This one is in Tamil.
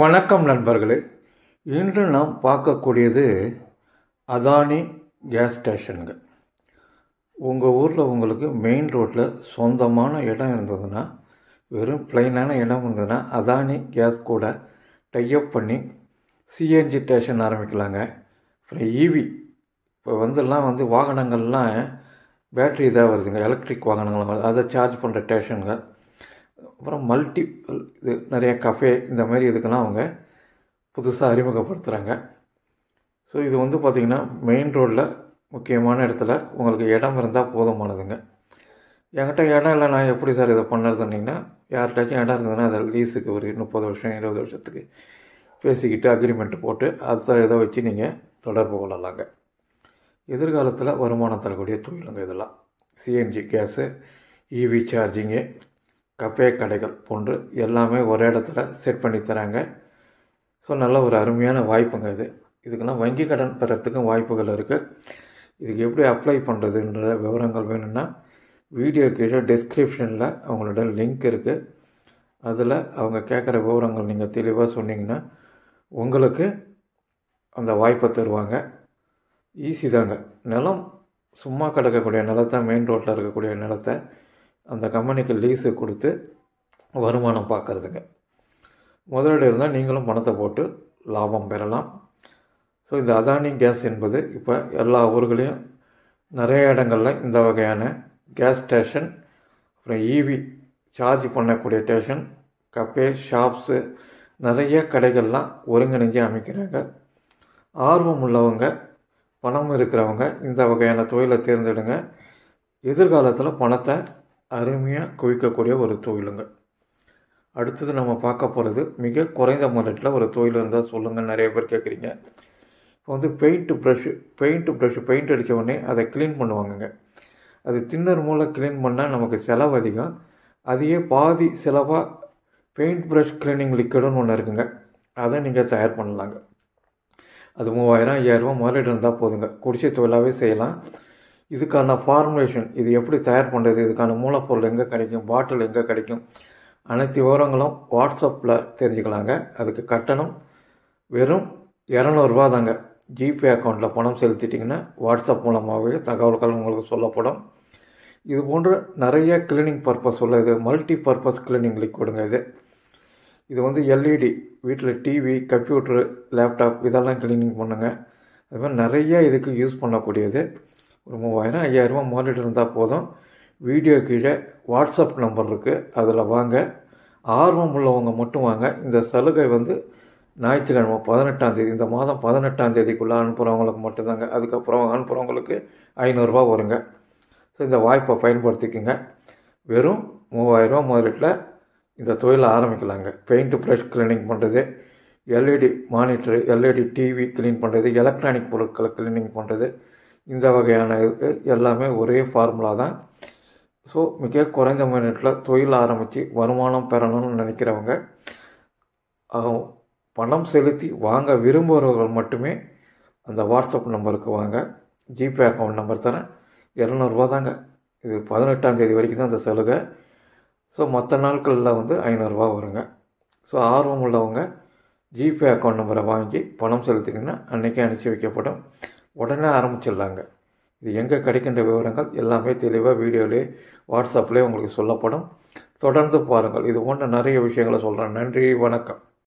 வணக்கம் நண்பர்களே இன்று நாம் பார்க்கக்கூடியது அதானி கேஸ் ஸ்டேஷனுங்க உங்கள் ஊரில் உங்களுக்கு மெயின் ரோட்டில் சொந்தமான இடம் இருந்ததுன்னா வெறும் பிளைனான இடம் இருந்ததுன்னா அதானி கேஸ் கூட டைப் பண்ணி சிஎன்ஜி ஸ்டேஷன் ஆரம்பிக்கலாங்க அப்புறம் ஈவி e இப்போ வந்துலாம் வந்து வாகனங்கள்லாம் பேட்ரி இதாக வருதுங்க எலக்ட்ரிக் வாகனங்கள் அதை சார்ஜ் பண்ணுற ஸ்டேஷனுங்க அப்புறம் மல்டிபிள் இது நிறைய கஃபே இந்த மாதிரி இதுக்கெல்லாம் அவங்க புதுசாக அறிமுகப்படுத்துகிறாங்க ஸோ இது வந்து பார்த்திங்கன்னா மெயின் ரோடில் முக்கியமான இடத்துல உங்களுக்கு இடம் இருந்தால் போதுமானதுங்க என்கிட்ட இடம் இல்லை நான் எப்படி சார் இதை பண்ணுறதுன்னீங்கன்னா யார்கிட்டயாச்சும் இடம் இருந்ததுன்னா அதை லீஸுக்கு ஒரு முப்பது வருஷம் இருபது வருஷத்துக்கு பேசிக்கிட்டு அக்ரிமெண்ட் போட்டு அதை இதை வச்சு நீங்கள் தொடர்பு கொள்ளலாங்க எதிர்காலத்தில் வருமானம் தரக்கூடிய தொழிலுங்க இதெல்லாம் CNG gas EV charging cafe கடைகள் போன்று எல்லாமே ஒரே இடத்துல செட் பண்ணி தராங்க ஸோ நல்ல ஒரு அருமையான வாய்ப்புங்க இது இதுக்கெல்லாம் வங்கி கடன் பெறத்துக்கும் வாய்ப்புகள் இருக்குது இதுக்கு எப்படி அப்ளை பண்ணுறதுன்ற விவரங்கள் வேணும்னா வீடியோ கீழே டிஸ்கிரிப்ஷனில் அவங்களோட லிங்க் இருக்குது அதில் அவங்க கேட்குற விவரங்கள் நீங்கள் தெளிவாக சொன்னீங்கன்னா உங்களுக்கு அந்த வாய்ப்பை தருவாங்க ஈஸி தாங்க நிலம் சும்மா கிடக்கக்கூடிய நிலத்தை மெயின் ரோட்டில் இருக்கக்கூடிய நிலத்தை அந்த கம்பெனிக்கு லீஸு கொடுத்து வருமானம் பார்க்குறதுங்க முதலீடு இருந்தால் நீங்களும் பணத்தை போட்டு லாபம் பெறலாம் ஸோ இந்த அதானி கேஸ் என்பது இப்போ எல்லா ஊர்களையும் நிறைய இடங்களில் இந்த வகையான கேஸ் ஸ்டேஷன் அப்புறம் ஈவி e சார்ஜ் பண்ணக்கூடிய ஸ்டேஷன் கஃபே ஷாப்ஸு நிறைய கடைகள்லாம் ஒருங்கிணைஞ்சு அமைக்கிறாங்க ஆர்வம் உள்ளவங்க பணம் இருக்கிறவங்க இந்த வகையான தொழிலை தேர்ந்தெடுங்க எதிர்காலத்தில் பணத்தை அருமையாக குவிக்கக்கூடிய ஒரு தொழிலுங்க அடுத்தது நம்ம பார்க்க போகிறது மிக குறைந்த முதலீட்டில் ஒரு தொழில் இருந்தால் சொல்லுங்கள் நிறைய பேர் கேட்குறீங்க இப்போ வந்து paint brush paint brush paint அடித்த உடனே அதை க்ளீன் பண்ணுவாங்கங்க அது தின்னர் மூலம் க்ளீன் பண்ணால் நமக்கு செலவு அதிகம் அதையே பாதி செலவாக பெயிண்ட் ப்ரஷ் க்ளீனிங் லிக்விடுன்னு ஒன்று இருக்குங்க அதை நீங்கள் தயார் பண்ணலாங்க அது மூவாயிரம் ஐயாயிரரூபா முதலீடு இருந்தால் போதுங்க குடிசை தொழிலாகவே செய்யலாம் இதுக்கான ஃபார்முலேஷன் இது எப்படி தயார் பண்ணுறது இதுக்கான மூலப்பொருள் எங்கே கிடைக்கும் பாட்டில் எங்கே கிடைக்கும் அனைத்து விவரங்களும் வாட்ஸ்அப்பில் தெரிஞ்சுக்கலாங்க அதுக்கு கட்டணம் வெறும் இரநூறுபா தாங்க ஜிபே அக்கௌண்ட்டில் பணம் செலுத்திட்டிங்கன்னா வாட்ஸ்அப் மூலமாகவே தகவல்கள் உங்களுக்கு சொல்லப்படும் இது போன்று நிறைய கிளீனிங் பர்பஸ் உள்ள இது மல்டி பர்பஸ் கிளீனிங் லிக்விடுங்க இது இது வந்து எல்இடி வீட்டில் டிவி கம்ப்யூட்ரு லேப்டாப் இதெல்லாம் கிளீனிங் பண்ணுங்கள் அது மாதிரி நிறைய இதுக்கு யூஸ் பண்ணக்கூடியது ஒரு மூவாயிரம் ஐயாயிரரூபா மானிட்டர் இருந்தால் போதும் வீடியோ கீழே வாட்ஸ்அப் நம்பர் இருக்குது அதில் வாங்க ஆர்வம் உள்ளவங்க மட்டும் வாங்க இந்த சலுகை வந்து ஞாயிற்றுக்கிழமை பதினெட்டாம் தேதி இந்த மாதம் பதினெட்டாம் தேதிக்குள்ளே அனுப்புகிறவங்களுக்கு மட்டும்தாங்க அதுக்கப்புறம் அனுப்புகிறவங்களுக்கு ஐநூறுரூவா வருங்க ஸோ இந்த வாய்ப்பை பயன்படுத்திக்கோங்க வெறும் மூவாயிரரூவா முதலீட்டில் இந்த தொழிலை ஆரம்பிக்கலாங்க பெயிண்ட் ப்ரெஷ் கிளீனிங் பண்ணுறது LED monitor LED TV clean பண்ணுறது எலக்ட்ரானிக் பொருட்களை க்ளீனிங் பண்ணுறது இந்த வகையான இது எல்லாமே ஒரே ஃபார்முலா தான் ஸோ மிக குறைந்த மினிட்டில் தொழில் ஆரம்பித்து வருமானம் பெறணும்னு நினைக்கிறவங்க பணம் செலுத்தி வாங்க விரும்புகிறவர்கள் மட்டுமே அந்த வாட்ஸ்அப் நம்பருக்கு வாங்க ஜிபே அக்கௌண்ட் நம்பர் தரேன் இரநூறுவா தாங்க இது பதினெட்டாந்தேதி வரைக்கும் தான் அந்த சலுகை ஸோ மற்ற நாட்களில் வந்து ஐநூறுரூவா வருங்க ஸோ ஆர்வம் உள்ளவங்க ஜிபே அக்கௌண்ட் நம்பரை வாங்கி பணம் செலுத்தினீங்கன்னா அன்றைக்கே அனுப்பிச்சி வைக்கப்படும் உடனே ஆரம்பிச்சிடலாங்க இது எங்கே கிடைக்கின்ற விவரங்கள் எல்லாமே தெளிவாக வீடியோலே வாட்ஸ்அப்லேயே உங்களுக்கு சொல்லப்படும் தொடர்ந்து பாருங்கள் இது போன்ற நிறைய விஷயங்களை சொல்கிறேன் நன்றி வணக்கம்